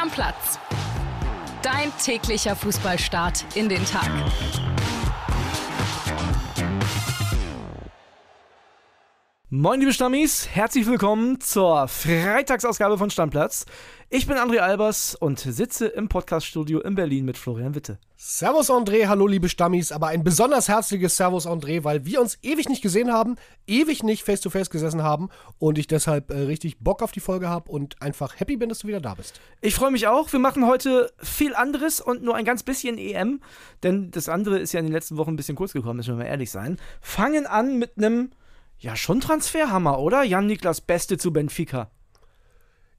am Dein täglicher Fußballstart in den Tag. Moin liebe Stammis, herzlich willkommen zur Freitagsausgabe von Stammplatz. Ich bin André Albers und sitze im Podcaststudio in Berlin mit Florian Witte. Servus André, hallo liebe Stammis, aber ein besonders herzliches Servus André, weil wir uns ewig nicht gesehen haben, ewig nicht face to face gesessen haben und ich deshalb äh, richtig Bock auf die Folge habe und einfach happy bin, dass du wieder da bist. Ich freue mich auch. Wir machen heute viel anderes und nur ein ganz bisschen EM, denn das andere ist ja in den letzten Wochen ein bisschen kurz gekommen, müssen wir mal ehrlich sein. Fangen an mit einem ja, schon Transferhammer, oder? Jan Niklas Beste zu Benfica.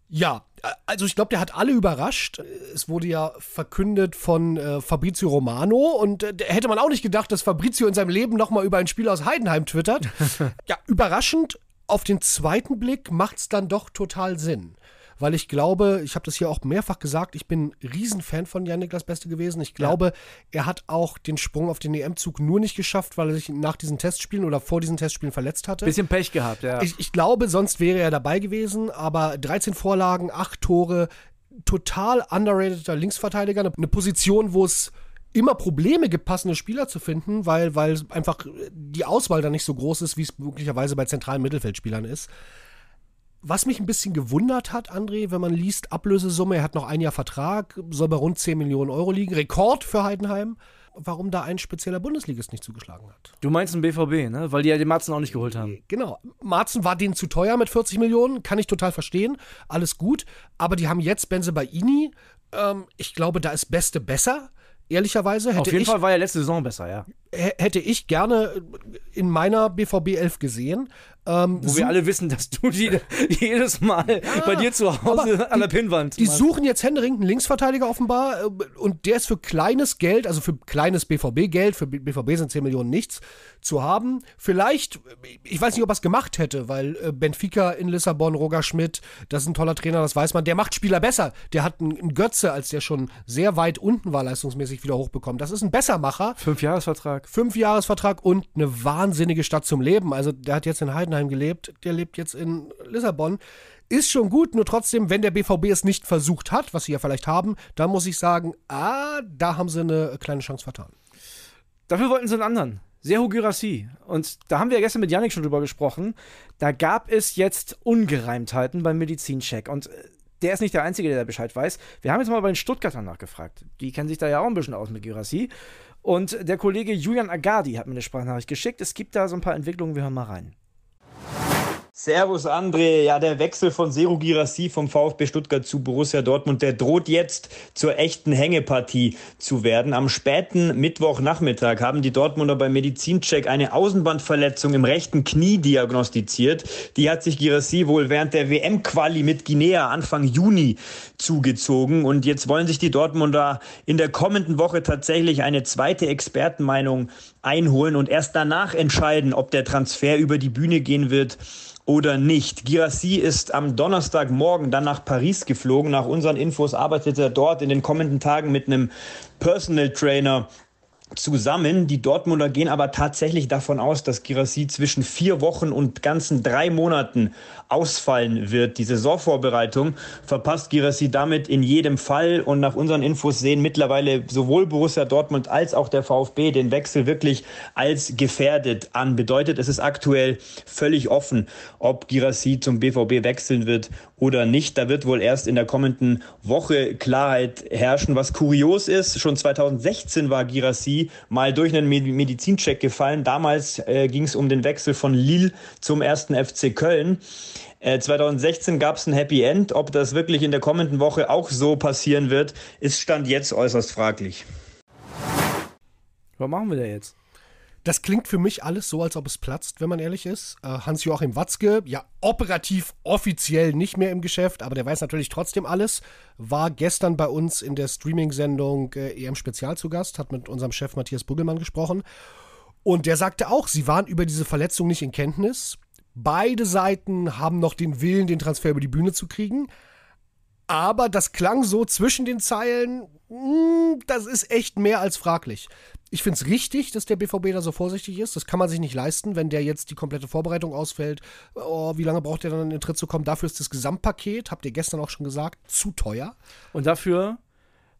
Ja, äh, also ich glaube, der hat alle überrascht. Es wurde ja verkündet von äh, Fabrizio Romano und äh, hätte man auch nicht gedacht, dass Fabrizio in seinem Leben nochmal über ein Spiel aus Heidenheim twittert. ja, überraschend. Auf den zweiten Blick macht es dann doch total Sinn weil ich glaube, ich habe das hier auch mehrfach gesagt, ich bin Riesenfan von jan das Beste gewesen. Ich glaube, ja. er hat auch den Sprung auf den EM-Zug nur nicht geschafft, weil er sich nach diesen Testspielen oder vor diesen Testspielen verletzt hatte. Bisschen Pech gehabt, ja. Ich, ich glaube, sonst wäre er dabei gewesen, aber 13 Vorlagen, 8 Tore, total underrateder Linksverteidiger, eine Position, wo es immer Probleme gibt, passende Spieler zu finden, weil, weil einfach die Auswahl da nicht so groß ist, wie es möglicherweise bei zentralen Mittelfeldspielern ist. Was mich ein bisschen gewundert hat, André, wenn man liest, Ablösesumme, er hat noch ein Jahr Vertrag, soll bei rund 10 Millionen Euro liegen, Rekord für Heidenheim. Warum da ein spezieller Bundesligist nicht zugeschlagen hat. Du meinst den BVB, ne? Weil die ja den Marzen auch nicht geholt haben. Genau. Marzen war denen zu teuer mit 40 Millionen, kann ich total verstehen. Alles gut. Aber die haben jetzt Benze Baini. Ähm, ich glaube, da ist Beste besser ehrlicherweise hätte Auf jeden ich, Fall war ja letzte Saison besser, ja. Hätte ich gerne in meiner BVB 11 gesehen. Ähm, Wo wir alle wissen, dass du die jedes Mal ja, bei dir zu Hause an der Pinnwand. Die, die suchen jetzt händeringend einen Linksverteidiger offenbar äh, und der ist für kleines Geld, also für kleines BVB-Geld, für BVB sind 10 Millionen nichts, zu haben. Vielleicht, äh, ich weiß nicht, ob er es gemacht hätte, weil äh, Benfica in Lissabon, Roger Schmidt, das ist ein toller Trainer, das weiß man, der macht Spieler besser. Der hat einen Götze, als der schon sehr weit unten war, leistungsmäßig wieder hochbekommen. Das ist ein Bessermacher. Fünf Jahresvertrag. Fünf Jahresvertrag und eine wahnsinnige Stadt zum Leben. Also der hat jetzt in Heidenheim Hoffenheim gelebt, der lebt jetzt in Lissabon. Ist schon gut, nur trotzdem, wenn der BVB es nicht versucht hat, was sie ja vielleicht haben, dann muss ich sagen, ah, da haben sie eine kleine Chance vertan. Dafür wollten sie einen anderen. Serhu Girassi. Und da haben wir ja gestern mit Yannick schon drüber gesprochen. Da gab es jetzt Ungereimtheiten beim Medizincheck. Und äh, der ist nicht der Einzige, der da Bescheid weiß. Wir haben jetzt mal bei den Stuttgartern nachgefragt. Die kennen sich da ja auch ein bisschen aus mit Girassi. Und der Kollege Julian Agadi hat mir eine Sprachnachricht geschickt. Es gibt da so ein paar Entwicklungen. Wir hören mal rein. Servus André, ja der Wechsel von Seru Girassi vom VfB Stuttgart zu Borussia Dortmund, der droht jetzt zur echten Hängepartie zu werden. Am späten Mittwochnachmittag haben die Dortmunder beim Medizincheck eine Außenbandverletzung im rechten Knie diagnostiziert. Die hat sich Girassi wohl während der WM-Quali mit Guinea Anfang Juni zugezogen und jetzt wollen sich die Dortmunder in der kommenden Woche tatsächlich eine zweite Expertenmeinung einholen und erst danach entscheiden, ob der Transfer über die Bühne gehen wird oder nicht. Girassi ist am Donnerstagmorgen dann nach Paris geflogen. Nach unseren Infos arbeitet er dort in den kommenden Tagen mit einem Personal Trainer zusammen. Die Dortmunder gehen aber tatsächlich davon aus, dass Girassi zwischen vier Wochen und ganzen drei Monaten ausfallen wird. Die Saisonvorbereitung verpasst Girassi damit in jedem Fall. Und nach unseren Infos sehen mittlerweile sowohl Borussia Dortmund als auch der VfB den Wechsel wirklich als gefährdet an. Bedeutet, es ist aktuell völlig offen, ob Girassi zum BVB wechseln wird oder nicht. Da wird wohl erst in der kommenden Woche Klarheit herrschen. Was kurios ist, schon 2016 war Girassi mal durch einen Medizincheck gefallen. Damals äh, ging es um den Wechsel von Lille zum ersten FC Köln. 2016 gab es ein Happy End. Ob das wirklich in der kommenden Woche auch so passieren wird, ist Stand jetzt äußerst fraglich. Was machen wir da jetzt? Das klingt für mich alles so, als ob es platzt, wenn man ehrlich ist. Äh, Hans-Joachim Watzke, ja operativ offiziell nicht mehr im Geschäft, aber der weiß natürlich trotzdem alles, war gestern bei uns in der Streaming-Sendung äh, EM Spezial zu Gast, hat mit unserem Chef Matthias Brüggelmann gesprochen. Und der sagte auch, sie waren über diese Verletzung nicht in Kenntnis. Beide Seiten haben noch den Willen, den Transfer über die Bühne zu kriegen. Aber das klang so zwischen den Zeilen, mh, hm, das ist echt mehr als fraglich. Ich finde es richtig, dass der BVB da so vorsichtig ist. Das kann man sich nicht leisten, wenn der jetzt die komplette Vorbereitung ausfällt. Oh, wie lange braucht der dann in den Tritt zu kommen? Dafür ist das Gesamtpaket, habt ihr gestern auch schon gesagt, zu teuer. Und dafür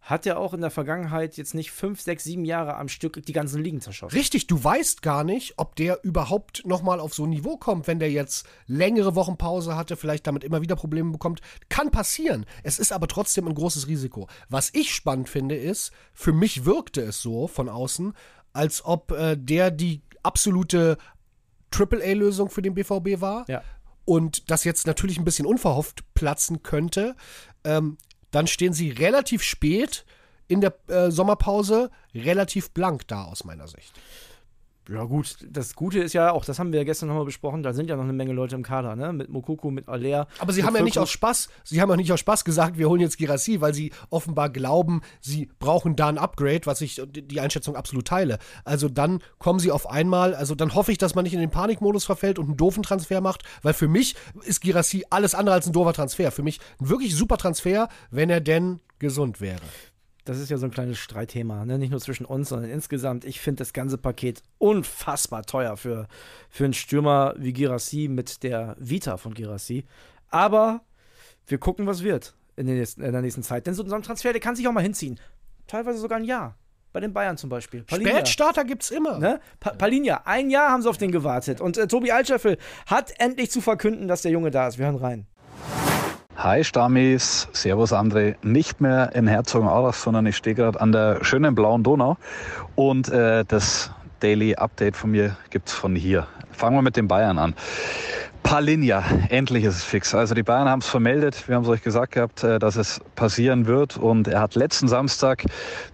hat ja auch in der Vergangenheit jetzt nicht fünf, sechs, sieben Jahre am Stück die ganzen Ligen zerschossen. Richtig, du weißt gar nicht, ob der überhaupt nochmal auf so ein Niveau kommt, wenn der jetzt längere Wochenpause hatte, vielleicht damit immer wieder Probleme bekommt. Kann passieren. Es ist aber trotzdem ein großes Risiko. Was ich spannend finde, ist, für mich wirkte es so von außen, als ob äh, der die absolute Triple-A-Lösung für den BVB war. Ja. Und das jetzt natürlich ein bisschen unverhofft platzen könnte. Ähm, dann stehen sie relativ spät in der äh, Sommerpause relativ blank da aus meiner Sicht. Ja, gut, das Gute ist ja auch, das haben wir ja gestern nochmal besprochen, da sind ja noch eine Menge Leute im Kader, ne? Mit Mokoko, mit Aller. Aber sie haben Völko. ja nicht aus Spaß, sie haben ja nicht aus Spaß gesagt, wir holen jetzt Girassi, weil sie offenbar glauben, sie brauchen da ein Upgrade, was ich die Einschätzung absolut teile. Also dann kommen sie auf einmal, also dann hoffe ich, dass man nicht in den Panikmodus verfällt und einen doofen Transfer macht, weil für mich ist Girassi alles andere als ein doofer Transfer. Für mich ein wirklich super Transfer, wenn er denn gesund wäre das ist ja so ein kleines Streitthema, ne? nicht nur zwischen uns, sondern insgesamt. Ich finde das ganze Paket unfassbar teuer für, für einen Stürmer wie Girassi mit der Vita von Girassi. Aber wir gucken, was wird in, nächsten, in der nächsten Zeit. Denn so, ein Transfer, der kann sich auch mal hinziehen. Teilweise sogar ein Jahr. Bei den Bayern zum Beispiel. Palinja. Spätstarter gibt's immer. Ne? Pa Palinja, ein Jahr haben sie auf den gewartet. Und äh, Tobi Altscheffel hat endlich zu verkünden, dass der Junge da ist. Wir hören rein. Hi Stamis, Servus André. Nicht mehr in Herzogenaurach, sondern ich stehe gerade an der schönen blauen Donau und äh, das Daily Update von mir gibt's von hier. Fangen wir mit den Bayern an. Palinja, endlich ist es fix. Also die Bayern haben es vermeldet, wir haben es euch gesagt gehabt, äh, dass es passieren wird. Und er hat letzten Samstag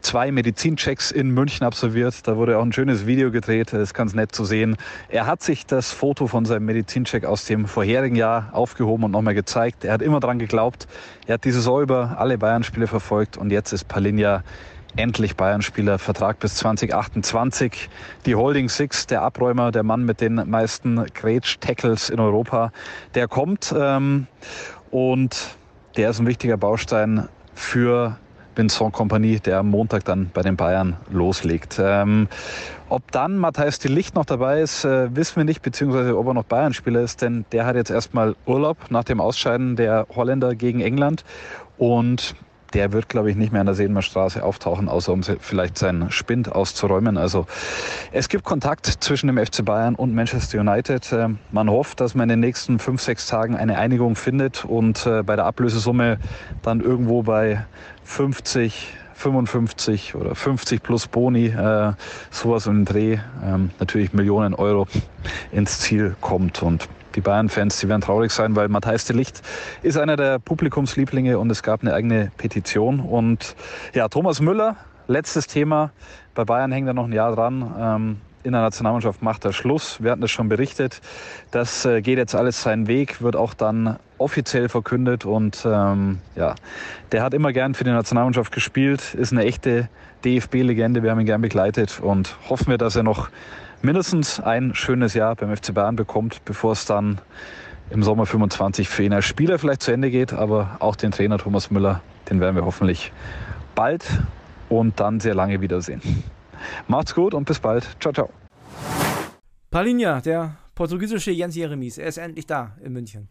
zwei Medizinchecks in München absolviert. Da wurde auch ein schönes Video gedreht, das ist ganz nett zu sehen. Er hat sich das Foto von seinem Medizincheck aus dem vorherigen Jahr aufgehoben und nochmal gezeigt. Er hat immer daran geglaubt. Er hat diese Säuber alle Bayern-Spiele verfolgt und jetzt ist Palinja endlich Bayern-Spieler, Vertrag bis 2028. Die Holding Six, der Abräumer, der Mann mit den meisten Grätsch-Tackles in Europa, der kommt ähm, und der ist ein wichtiger Baustein für Vincent Kompanie, der am Montag dann bei den Bayern loslegt. Ähm, ob dann Matthijs de Licht noch dabei ist, äh, wissen wir nicht, beziehungsweise ob er noch Bayern-Spieler ist, denn der hat jetzt erstmal Urlaub nach dem Ausscheiden der Holländer gegen England. Und der wird, glaube ich, nicht mehr an der Seelenmer auftauchen, außer um vielleicht seinen Spind auszuräumen. Also es gibt Kontakt zwischen dem FC Bayern und Manchester United. Äh, man hofft, dass man in den nächsten fünf, sechs Tagen eine Einigung findet und äh, bei der Ablösesumme dann irgendwo bei 50, 55 oder 50 plus Boni, äh, sowas im Dreh, ähm, natürlich Millionen Euro ins Ziel kommt. Und die Bayern-Fans, die werden traurig sein, weil Matthijs de Licht ist einer der Publikumslieblinge und es gab eine eigene Petition. Und ja, Thomas Müller, letztes Thema. Bei Bayern hängt er noch ein Jahr dran. Ähm, in der Nationalmannschaft macht er Schluss. Wir hatten das schon berichtet. Das äh, geht jetzt alles seinen Weg, wird auch dann offiziell verkündet. Und ähm, ja, der hat immer gern für die Nationalmannschaft gespielt, ist eine echte DFB-Legende. Wir haben ihn gern begleitet und hoffen wir, dass er noch mindestens ein schönes Jahr beim FC Bayern bekommt, bevor es dann im Sommer 25 für ihn als Spieler vielleicht zu Ende geht. Aber auch den Trainer Thomas Müller, den werden wir hoffentlich bald und dann sehr lange wiedersehen. Macht's gut und bis bald. Ciao, ciao. Palinha, der portugiesische Jens Jeremies, er ist endlich da in München.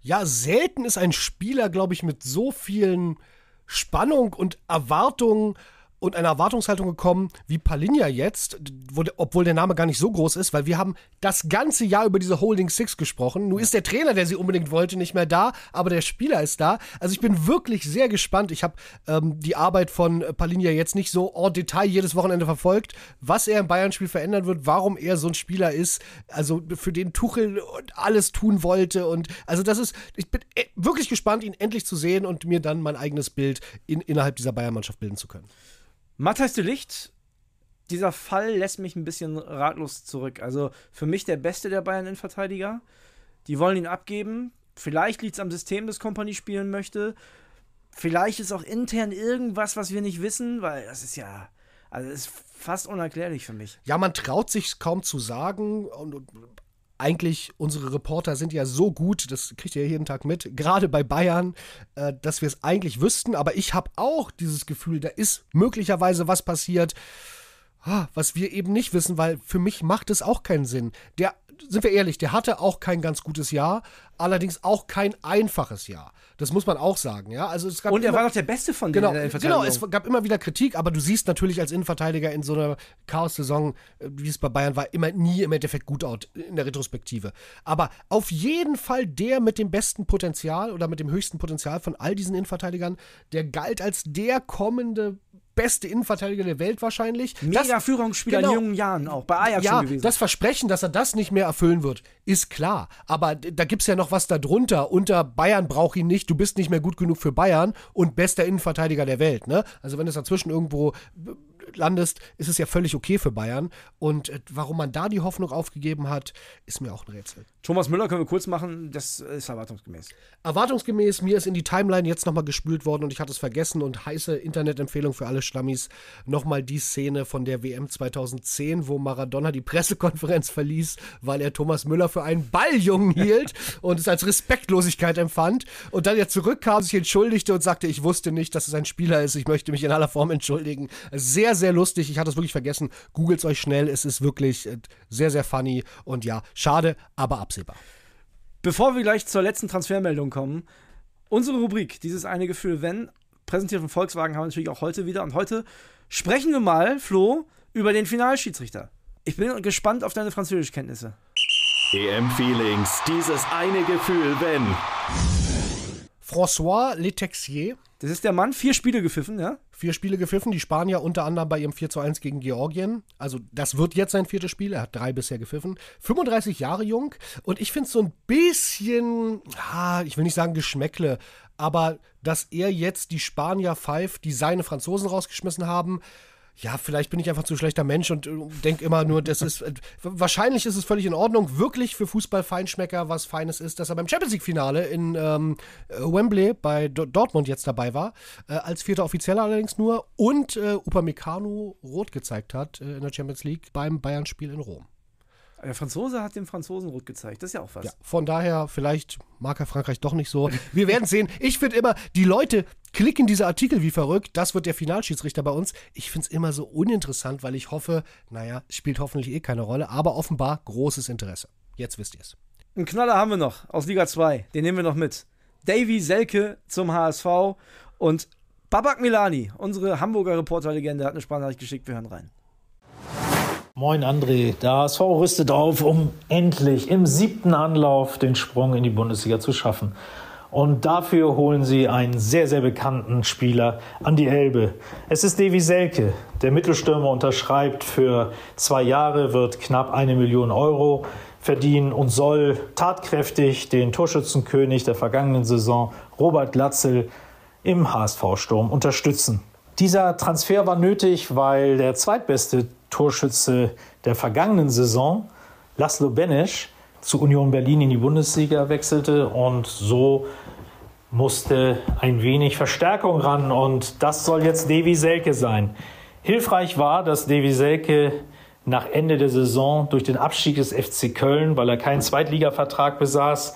Ja, selten ist ein Spieler, glaube ich, mit so vielen Spannung und Erwartungen und einer Erwartungshaltung gekommen wie Palinja jetzt, wo, obwohl der Name gar nicht so groß ist, weil wir haben das ganze Jahr über diese Holding Six gesprochen. Nun ist der Trainer, der sie unbedingt wollte, nicht mehr da, aber der Spieler ist da. Also ich bin wirklich sehr gespannt. Ich habe ähm, die Arbeit von Palinja jetzt nicht so en Detail jedes Wochenende verfolgt, was er im Bayern-Spiel verändern wird, warum er so ein Spieler ist, also für den Tuchel und alles tun wollte. Und also das ist, ich bin äh, wirklich gespannt, ihn endlich zu sehen und mir dann mein eigenes Bild in, innerhalb dieser Bayern-Mannschaft bilden zu können. Matthias de Licht, dieser Fall lässt mich ein bisschen ratlos zurück. Also für mich der beste der Bayern Innenverteidiger. Die wollen ihn abgeben. Vielleicht liegt es am System, das Kompanie spielen möchte. Vielleicht ist auch intern irgendwas, was wir nicht wissen, weil das ist ja. Also das ist fast unerklärlich für mich. Ja, man traut sich kaum zu sagen und, und eigentlich unsere Reporter sind ja so gut, das kriegt ihr ja jeden Tag mit, gerade bei Bayern, äh, dass wir es eigentlich wüssten. Aber ich habe auch dieses Gefühl, da ist möglicherweise was passiert, ah, was wir eben nicht wissen, weil für mich macht es auch keinen Sinn. Der sind wir ehrlich, der hatte auch kein ganz gutes Jahr, allerdings auch kein einfaches Jahr. Das muss man auch sagen, ja. Also es gab und er war doch der Beste von genau, Innenverteidigern. Genau, es gab immer wieder Kritik, aber du siehst natürlich als Innenverteidiger in so einer Chaos-Saison, äh, wie es bei Bayern war, immer nie im Endeffekt gut out in der Retrospektive. Aber auf jeden Fall der mit dem besten Potenzial oder mit dem höchsten Potenzial von all diesen Innenverteidigern, der galt als der kommende beste Innenverteidiger der Welt wahrscheinlich. Mega das, Führungsspieler genau, in jungen Jahren auch, bei Ajax ja, schon gewesen. das Versprechen, dass er das nicht mehr erfüllen wird, ist klar. Aber da gibt es ja noch was darunter. Unter Bayern brauch ihn nicht, du bist nicht mehr gut genug für Bayern und bester Innenverteidiger der Welt. Ne? Also wenn es dazwischen irgendwo landest, ist es ja völlig okay für Bayern. Und äh, warum man da die Hoffnung aufgegeben hat, ist mir auch ein Rätsel. Thomas Müller können wir kurz machen, das ist erwartungsgemäß. Erwartungsgemäß, mir ist in die Timeline jetzt nochmal gespült worden und ich hatte es vergessen und heiße Internetempfehlung für alle Schlammis, nochmal die Szene von der WM 2010, wo Maradona die Pressekonferenz verließ, weil er Thomas Müller für einen Balljungen hielt und es als Respektlosigkeit empfand und dann er zurückkam, sich entschuldigte und sagte, ich wusste nicht, dass es ein Spieler ist, ich möchte mich in aller Form entschuldigen. Sehr sehr, sehr lustig. Ich hatte es wirklich vergessen. Googelt es euch schnell. Es ist wirklich äh, sehr, sehr funny. Und ja, schade, aber absehbar. Bevor wir gleich zur letzten Transfermeldung kommen, unsere Rubrik, dieses eine Gefühl, wenn, präsentiert von Volkswagen, haben wir natürlich auch heute wieder. Und heute sprechen wir mal, Flo, über den Finalschiedsrichter. Ich bin gespannt auf deine Französischkenntnisse. EM Feelings, dieses eine Gefühl, wenn. François Letexier. Das ist der Mann, vier Spiele gepfiffen, ja? Vier Spiele gepfiffen, die Spanier unter anderem bei ihrem 4 zu 1 gegen Georgien. Also das wird jetzt sein viertes Spiel, er hat drei bisher gepfiffen. 35 Jahre jung und ich finde es so ein bisschen, ah, ich will nicht sagen Geschmäckle, aber dass er jetzt die Spanier pfeift, die seine Franzosen rausgeschmissen haben, ja, vielleicht bin ich einfach zu schlechter Mensch und äh, denke immer nur, das ist, äh, wahrscheinlich ist es völlig in Ordnung, wirklich für Fußballfeinschmecker was Feines ist, dass er beim Champions League-Finale in ähm, äh, Wembley bei D Dortmund jetzt dabei war, äh, als vierter Offizieller allerdings nur und äh, Upamecano rot gezeigt hat äh, in der Champions League beim Bayern-Spiel in Rom. Der Franzose hat dem Franzosen rot gezeigt. Das ist ja auch was. Ja, von daher, vielleicht mag er Frankreich doch nicht so. Wir werden sehen. Ich finde immer, die Leute, klicken diese Artikel wie verrückt. Das wird der Finalschiedsrichter bei uns. Ich finde es immer so uninteressant, weil ich hoffe, naja, spielt hoffentlich eh keine Rolle, aber offenbar großes Interesse. Jetzt wisst ihr es. Einen Knaller haben wir noch aus Liga 2. Den nehmen wir noch mit. Davy Selke zum HSV und Babak Milani, unsere Hamburger Reporterlegende, hat eine Sprachnachricht geschickt. Wir hören rein. Moin André, der HSV rüstet auf, um endlich im siebten Anlauf den Sprung in die Bundesliga zu schaffen. Und dafür holen sie einen sehr, sehr bekannten Spieler an die Elbe. Es ist Levi Selke. Der Mittelstürmer unterschreibt für zwei Jahre, wird knapp eine Million Euro verdienen und soll tatkräftig den Torschützenkönig der vergangenen Saison, Robert Glatzel, im HSV-Sturm unterstützen. Dieser Transfer war nötig, weil der zweitbeste Torschütze der vergangenen Saison, Laszlo Benesch, zu Union Berlin in die Bundesliga wechselte und so musste ein wenig Verstärkung ran und das soll jetzt Devi Selke sein. Hilfreich war, dass Devi Selke nach Ende der Saison durch den Abstieg des FC Köln, weil er keinen Zweitligavertrag besaß,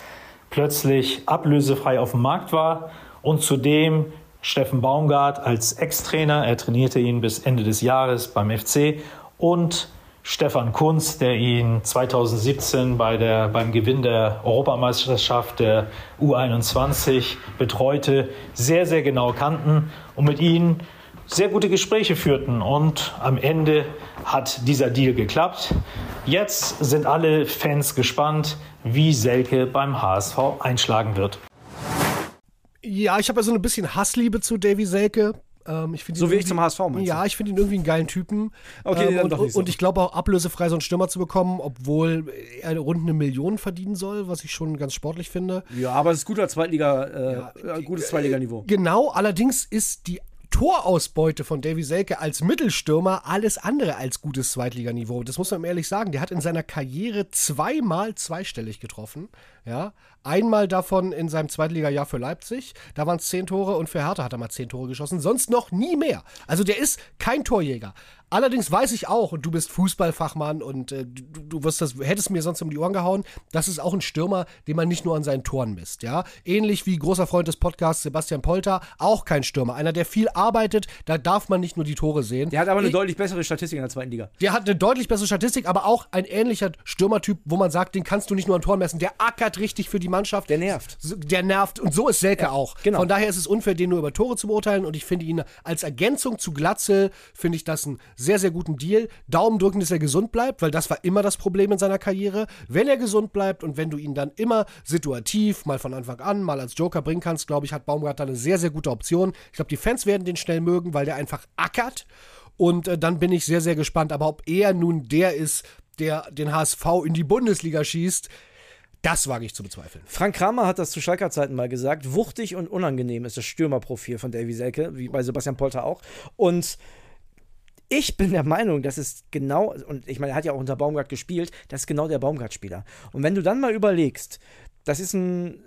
plötzlich ablösefrei auf dem Markt war und zudem Steffen Baumgart als Ex-Trainer, er trainierte ihn bis Ende des Jahres beim FC und Stefan Kunz, der ihn 2017 bei der, beim Gewinn der Europameisterschaft der U21 betreute, sehr, sehr genau kannten und mit ihnen sehr gute Gespräche führten. Und am Ende hat dieser Deal geklappt. Jetzt sind alle Fans gespannt, wie Selke beim HSV einschlagen wird. Ja, ich habe also ein bisschen Hassliebe zu Davy Selke. Ähm, ich so wie ich zum HSV, meinst Ja, ich finde ihn irgendwie einen geilen Typen. Okay, ähm, und, doch nicht so. und ich glaube auch ablösefrei so einen Stürmer zu bekommen, obwohl er rund eine Million verdienen soll, was ich schon ganz sportlich finde. Ja, aber es ist guter Zweitliga, äh, ja, gutes Zweitliganiveau. Äh, genau, allerdings ist die Torausbeute von Davy Selke als Mittelstürmer alles andere als gutes Zweitliganiveau. Das muss man ehrlich sagen. Der hat in seiner Karriere zweimal zweistellig getroffen. Ja, einmal davon in seinem Zweitligajahr für Leipzig. Da waren es zehn Tore und für Hertha hat er mal zehn Tore geschossen. Sonst noch nie mehr. Also der ist kein Torjäger. Allerdings weiß ich auch, und du bist Fußballfachmann und äh, du, du wirst das, hättest mir sonst um die Ohren gehauen, das ist auch ein Stürmer, den man nicht nur an seinen Toren misst, ja. Ähnlich wie großer Freund des Podcasts Sebastian Polter, auch kein Stürmer. Einer, der viel arbeitet, da darf man nicht nur die Tore sehen. Der hat aber eine ich, deutlich bessere Statistik in der zweiten Liga. Der hat eine deutlich bessere Statistik, aber auch ein ähnlicher Stürmertyp, wo man sagt, den kannst du nicht nur an Toren messen. Der ackert richtig für die Mannschaft. Der nervt. Der nervt. Und so ist Selke ja, auch. Genau. Von daher ist es unfair, den nur über Tore zu beurteilen. Und ich finde ihn als Ergänzung zu Glatzel, finde ich das ein sehr, sehr guten Deal. Daumen drücken, dass er gesund bleibt, weil das war immer das Problem in seiner Karriere. Wenn er gesund bleibt und wenn du ihn dann immer situativ, mal von Anfang an, mal als Joker bringen kannst, glaube ich, hat Baumgart da eine sehr, sehr gute Option. Ich glaube, die Fans werden den schnell mögen, weil der einfach ackert. Und äh, dann bin ich sehr, sehr gespannt. Aber ob er nun der ist, der den HSV in die Bundesliga schießt, das wage ich zu bezweifeln. Frank Kramer hat das zu Schalker Zeiten mal gesagt. Wuchtig und unangenehm ist das Stürmerprofil von Davy Selke, wie bei Sebastian Polter auch. Und ich bin der Meinung, das ist genau, und ich meine, er hat ja auch unter Baumgart gespielt, das ist genau der Baumgart-Spieler. Und wenn du dann mal überlegst, das ist ein,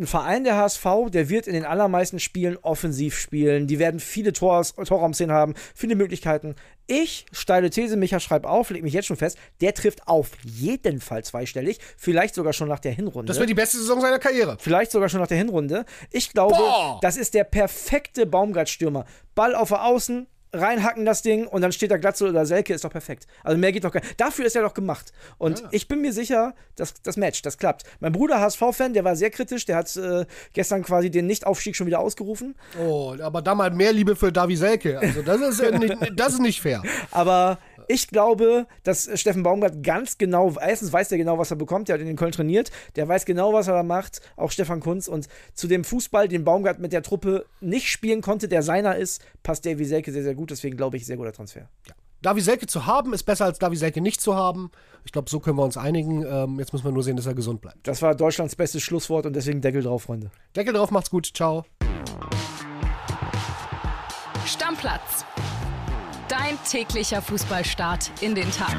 ein Verein der HSV, der wird in den allermeisten Spielen offensiv spielen. Die werden viele Tor, Torraumszenen haben, viele Möglichkeiten. Ich, steile These, Micha schreibt auf, leg mich jetzt schon fest, der trifft auf jeden Fall zweistellig, vielleicht sogar schon nach der Hinrunde. Das wird die beste Saison seiner Karriere. Vielleicht sogar schon nach der Hinrunde. Ich glaube, Boah. das ist der perfekte Baumgart-Stürmer. Ball auf der Außen, reinhacken das Ding und dann steht da Glatzel oder Selke, ist doch perfekt. Also mehr geht doch gar nicht. Dafür ist er doch gemacht. Und ja. ich bin mir sicher, dass das Match, das klappt. Mein Bruder, HSV-Fan, der war sehr kritisch, der hat äh, gestern quasi den Nichtaufstieg schon wieder ausgerufen. Oh, aber da mal mehr Liebe für Davi Selke. Also das ist, nicht, das ist nicht fair. Aber ich glaube, dass Steffen Baumgart ganz genau, erstens weiß er genau, was er bekommt, der hat in Köln trainiert, der weiß genau, was er da macht, auch Stefan Kunz. Und zu dem Fußball, den Baumgart mit der Truppe nicht spielen konnte, der seiner ist, passt Davy Selke sehr, sehr gut. Deswegen glaube ich, sehr guter Transfer. Ja. Davi Selke zu haben ist besser als Davi Selke nicht zu haben. Ich glaube, so können wir uns einigen. Ähm, jetzt müssen wir nur sehen, dass er gesund bleibt. Das war Deutschlands bestes Schlusswort und deswegen Deckel drauf, Freunde. Deckel drauf, macht's gut. Ciao. Stammplatz dein täglicher Fußballstart in den Tag.